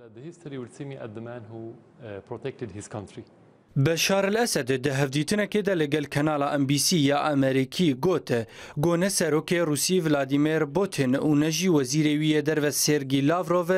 that the history will see me as the man who uh, protected his country. بشار الاسد د هفدیتنکې د لګل کانال ام بي سي یا امریکي ګوته ګونه سروک روسي ولادیمیر بوتین او نجی وزیر وی در و سرګي لاوروف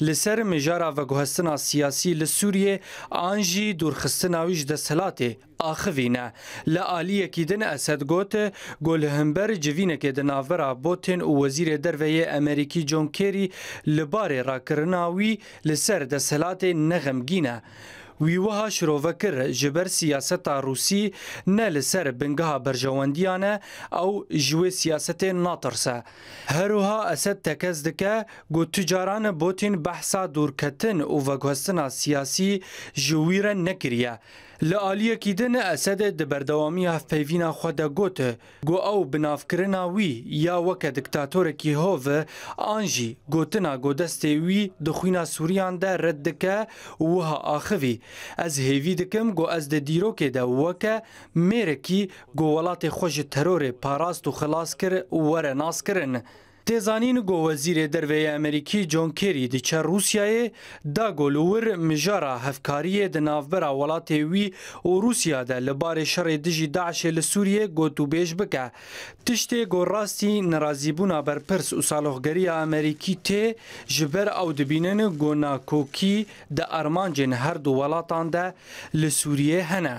لسر مجار او ګهستنا سیاسي ل سوریه انجی دورخستناویج د سلاته آخوینه ل عالیه کې د اسد ګوته ګول همبر جوینه کې د ناورا بوتین او وزیر دروي امریکي جون کيري لبار راکرناوي لسر د سلاته نغمګینه وی وها شروع کر جبر سیاست روسی نه لسر بنگها برجواندیانه او جوی سیاست ناترسه هروها اسد تکز دکه گو تجاران بوتین بحثا دورکتن او وگوستنا سیاسی جویره نکریه لعالیه کیدن اسد د بردوامی هفپیوینا خود گوته گو او بنافکرنا وی یا وک دکتاتور کی هوه آنجی گوتنا گودست وی د خوینا سوریان ده رد دکه وها آخوی از هیوی دکم گو از د دیروکه ده وک میرکی گو ولات خوش ترور پاراست و خلاص کر وره ناس کرن تێزانین گۆ وەزیرێ دەروێی ئەمریکی جۆن کێری دیچە رووسایێ داگۆلوور مژارە هەفکاریە دناافبەرا وڵاتێوی و رووسیادا لە بارێ شەڕێ دژی داعشێ لە سووریە گۆتوبێژ بکە تشتێ گۆڕاستی نەرازیبوونا بەرپرس و ساڵۆغگەری ئەمریکی تێ ji ber ew dibînin gonakokî di armancên her du welatan de li Sûriye hene.